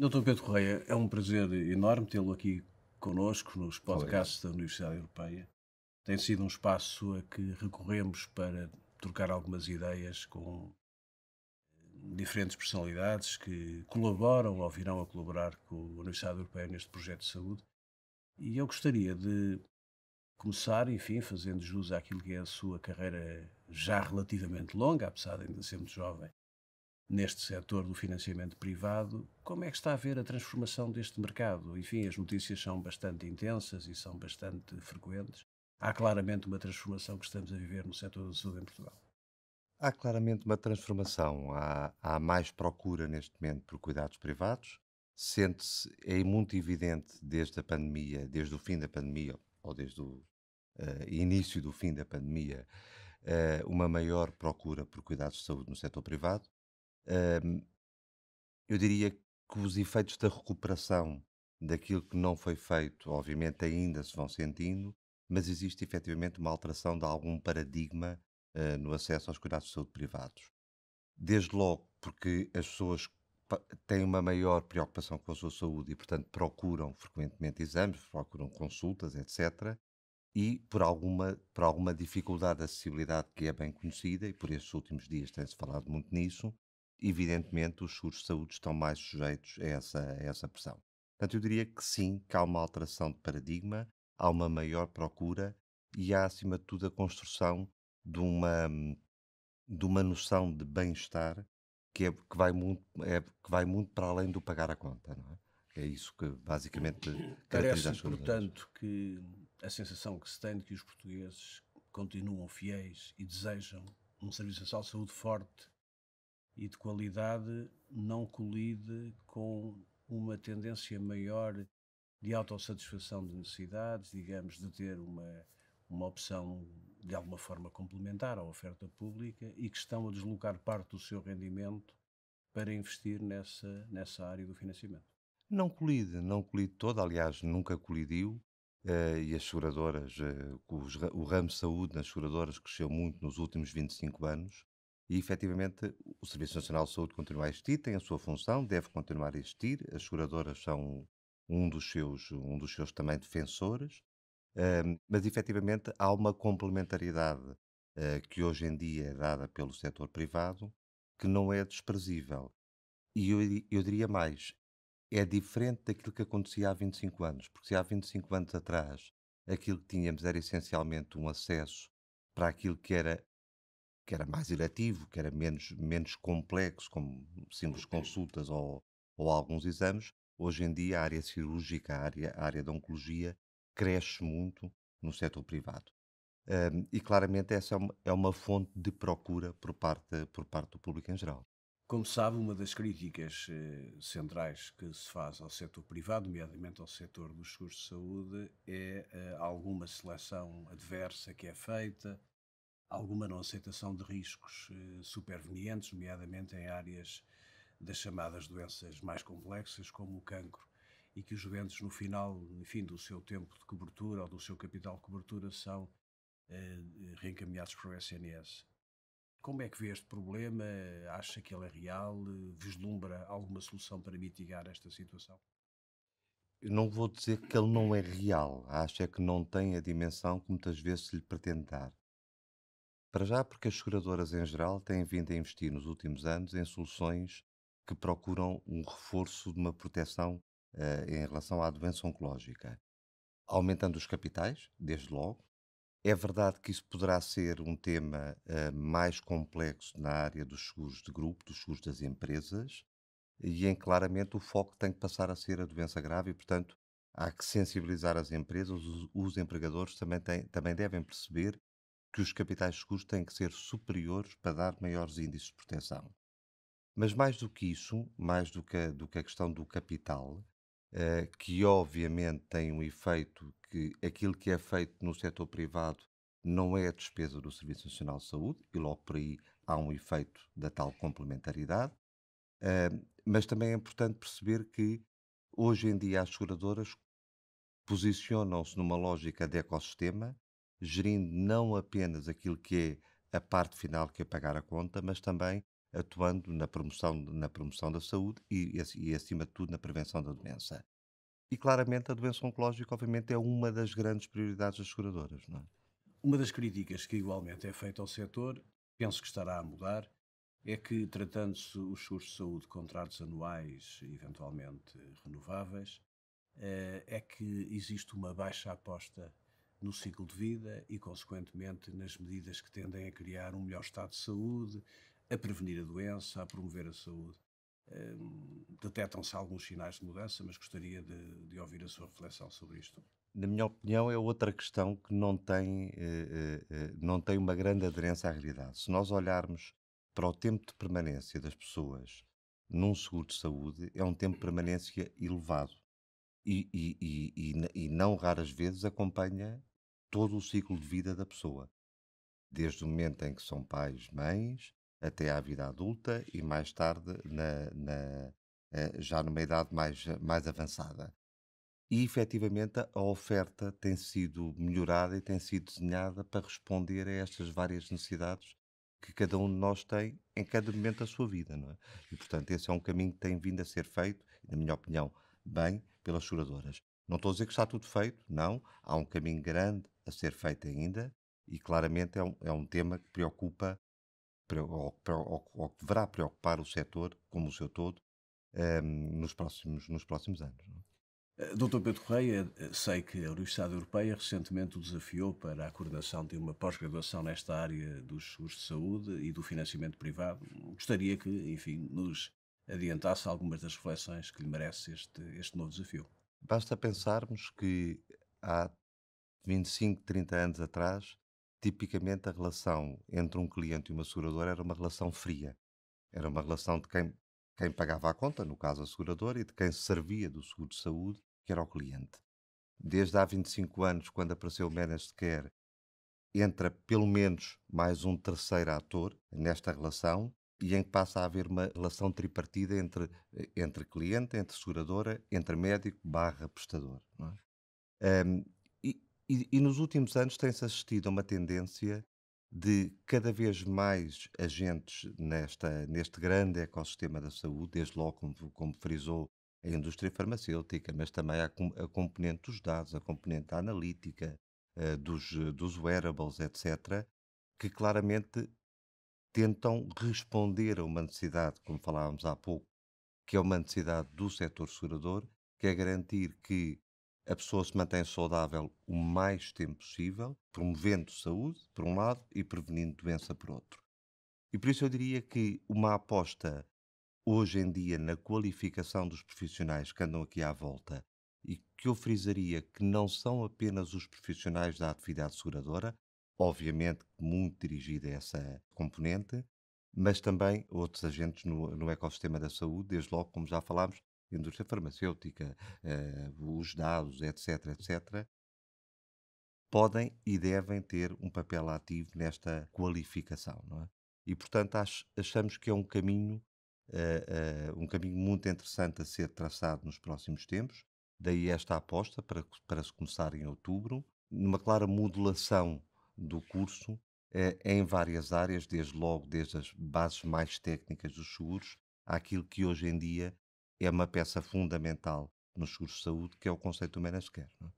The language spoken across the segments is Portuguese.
Doutor Pedro Correia, é um prazer enorme tê-lo aqui conosco nos podcasts Olá. da Universidade Europeia. Tem sido um espaço a que recorremos para trocar algumas ideias com diferentes personalidades que colaboram ou virão a colaborar com a Universidade Europeia neste projeto de saúde. E eu gostaria de começar, enfim, fazendo jus àquilo que é a sua carreira já relativamente longa, apesar de ainda ser muito jovem, neste setor do financiamento privado. Como é que está a ver a transformação deste mercado? Enfim, as notícias são bastante intensas e são bastante frequentes. Há claramente uma transformação que estamos a viver no setor da saúde em Portugal. Há claramente uma transformação. Há, há mais procura neste momento por cuidados privados. Sente-se, é muito evidente desde a pandemia, desde o fim da pandemia, ou desde o Uh, início do fim da pandemia, uh, uma maior procura por cuidados de saúde no setor privado eu diria que os efeitos da recuperação daquilo que não foi feito, obviamente, ainda se vão sentindo, mas existe efetivamente uma alteração de algum paradigma ah, no acesso aos cuidados de saúde privados. Desde logo, porque as pessoas têm uma maior preocupação com a sua saúde e, portanto, procuram frequentemente exames, procuram consultas, etc. E por alguma, por alguma dificuldade de acessibilidade que é bem conhecida, e por estes últimos dias tem-se falado muito nisso, evidentemente os seguros de saúde estão mais sujeitos a essa, a essa pressão. Portanto, eu diria que sim, que há uma alteração de paradigma, há uma maior procura e há, acima de tudo, a construção de uma, de uma noção de bem-estar que, é, que, vai muito, é, que vai muito para além do pagar a conta, não é? É isso que basicamente caracteriza Parece, portanto, que a sensação que se tem de que os portugueses continuam fiéis e desejam um serviço social de saúde forte e de qualidade não colide com uma tendência maior de autossatisfação de necessidades, digamos, de ter uma, uma opção de alguma forma complementar à oferta pública e que estão a deslocar parte do seu rendimento para investir nessa, nessa área do financiamento. Não colide, não colide toda, aliás, nunca colidiu. Uh, e as seguradoras, uh, eh, os, o ramo saúde nas seguradoras cresceu muito nos últimos 25 anos. E, efetivamente, o Serviço Nacional de Saúde continua a existir, tem a sua função, deve continuar a existir. As seguradoras são um dos seus, um dos seus também defensores, um, mas, efetivamente, há uma complementariedade uh, que hoje em dia é dada pelo setor privado que não é desprezível. E eu, eu diria mais, é diferente daquilo que acontecia há 25 anos, porque se há 25 anos atrás aquilo que tínhamos era essencialmente um acesso para aquilo que era que era mais eletivo, que era menos, menos complexo, como simples consultas ou, ou alguns exames, hoje em dia a área cirúrgica, a área, a área da oncologia, cresce muito no setor privado. Um, e claramente essa é uma, é uma, fonte de procura por parte, por parte do público em geral. Como sabe, uma das críticas eh, centrais que se faz ao setor privado, nomeadamente ao setor dos seguros de saúde, é eh, alguma seleção adversa que é feita, alguma não aceitação de riscos eh, supervenientes, nomeadamente em áreas das chamadas doenças mais complexas, como o cancro, e que os doentes, no final, enfim, do seu tempo de cobertura ou do seu capital de cobertura, são eh, reencaminhados para o SNS. Como é que vê este problema? Acha que ele é real? Vislumbra alguma solução para mitigar esta situação? Eu não vou dizer que ele não é real. Acho é que não tem a dimensão que muitas vezes se lhe pretende dar. Para já, porque as seguradoras em geral têm vindo a investir nos últimos anos em soluções que procuram um reforço de uma proteção eh, em relação à doença oncológica, aumentando os capitais, desde logo. É verdade que isso poderá ser um tema eh, mais complexo na área dos seguros de grupo, dos seguros das empresas, e em claramente o foco tem que passar a ser a doença grave e, portanto, há que sensibilizar as empresas, os, os empregadores também, têm, também devem perceber que os capitais seguros têm que ser superiores para dar maiores índices de proteção. Mas mais do que isso, mais do que a, do que a questão do capital, uh, que obviamente tem um efeito que aquilo que é feito no setor privado não é a despesa do Serviço Nacional de Saúde, e logo por aí há um efeito da tal complementaridade, uh, mas também é importante perceber que hoje em dia as seguradoras posicionam-se numa lógica de ecossistema gerindo não apenas aquilo que é a parte final que é pagar a conta, mas também atuando na promoção, na promoção da saúde e, e, acima de tudo, na prevenção da doença. E claramente a doença oncológica, obviamente, é uma das grandes prioridades das seguradoras. Não é? Uma das críticas que igualmente é feita ao setor, penso que estará a mudar, é que tratando-se os seguros de saúde contratos anuais, eventualmente renováveis, eh, é que existe uma baixa aposta no ciclo de vida e, consequentemente, nas medidas que tendem a criar um melhor estado de saúde, a prevenir a doença, a promover a saúde. Hum, detetam se alguns sinais de mudança, mas gostaria de, de, ouvir a sua reflexão sobre isto. Na minha opinião, é outra questão que não tem, eh, eh, eh, não tem uma grande aderência à realidade. Se nós olharmos para o tempo de permanência das pessoas num seguro de saúde, é um tempo de permanência elevado. E, e, e, e, não raras vezes acompanha todo o ciclo de vida da pessoa, desde o momento em que são pais, mães, até à vida adulta e mais tarde na, na eh, já numa idade mais, mais avançada. E efetivamente a oferta tem sido melhorada e tem sido desenhada para responder a estas várias necessidades que cada um de nós tem em cada momento da sua vida, não é? E portanto, esse é um caminho que tem vindo a ser feito, na minha opinião, bem pelas seguradoras. Não estou a dizer que está tudo feito, não. Há um caminho grande a ser feita ainda e claramente é um, é um tema que preocupa ou, que deverá preocupar o setor como o seu todo um, ehm, nos, próximos, nos próximos anos. Não? É? Eh, Dr. Pedro Correia, eh, sei que a Universidade Europeia recentemente o desafiou para a coordenação de uma pós-graduação nesta área dos seguros de saúde e do financiamento privado. Gostaria que, enfim, nos adiantasse algumas das reflexões que lhe merece este, este novo desafio. Basta pensarmos que há 25, 30 anos atrás, tipicamente a relação entre um cliente e uma seguradora era uma relação fria. Era uma relação de quem, quem pagava a conta, no caso a seguradora, e de quem se servia do seguro de saúde, que era o cliente. Desde há 25 anos, quando apareceu o Managed Care, entra pelo menos mais um terceiro ator nesta relação e em que passa a haver uma relação tripartida entre, eh, entre cliente, entre seguradora, entre médico barra prestador. É? Um, e, e nos últimos anos tem-se assistido a uma tendência de cada vez mais agentes nesta, neste grande ecossistema da saúde, desde logo, como, como frisou, a indústria farmacêutica, mas também a, a componente dos dados, a componente da analítica, uh, dos, dos wearables, etc., que claramente tentam responder a uma necessidade, como falávamos há pouco, que é uma necessidade do setor segurador, que é garantir que a pessoa se mantém saudável o mais tempo possível, promovendo saúde, por um lado, e prevenindo doença, por outro. E por isso eu diria que uma aposta hoje em dia na qualificação dos profissionais que andam aqui à volta e que eu frisaria que não são apenas os profissionais da atividade seguradora, obviamente muito dirigida a essa componente, mas também outros agentes no, no ecossistema da saúde, desde logo, como já falámos, indústria farmacêutica, eh, os dados, etc., etc., podem e devem ter um papel ativo nesta qualificação, não é? E, portanto, achamos que é um caminho, uh, uh, um caminho muito interessante a ser traçado nos próximos tempos, daí esta aposta para, para se começar em outubro, numa clara modulação do curso em várias áreas, desde logo, desde as bases mais técnicas dos seguros, àquilo que hoje em dia é uma peça fundamental nos seguros de saúde, que é o conceito do care. Não? É?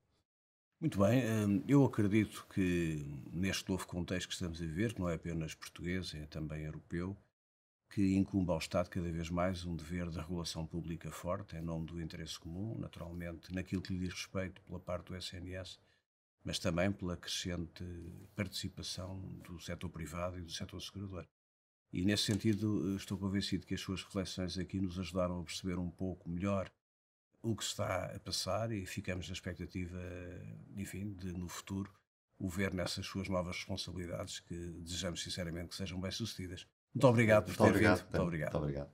Muito bem, hum, eu acredito que neste novo contexto que estamos a viver, que não é apenas português, é também europeu, que incumbe ao Estado cada vez mais um dever de regulação pública forte, em nome do interesse comum, naturalmente, naquilo que lhe diz respeito pela parte do SNS, mas também pela crescente participação do setor privado e do setor segurador. E nesse sentido, eh, estou convencido que as suas reflexões aqui nos ajudaram a perceber um pouco melhor o que está a passar e ficamos na expectativa, enfim, de no futuro o ver nessas suas novas responsabilidades que desejamos sinceramente que sejam bem-sucedidas. Muito obrigado por ter muito obrigado, vindo. Muito obrigado. Muito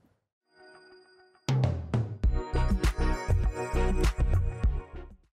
obrigado.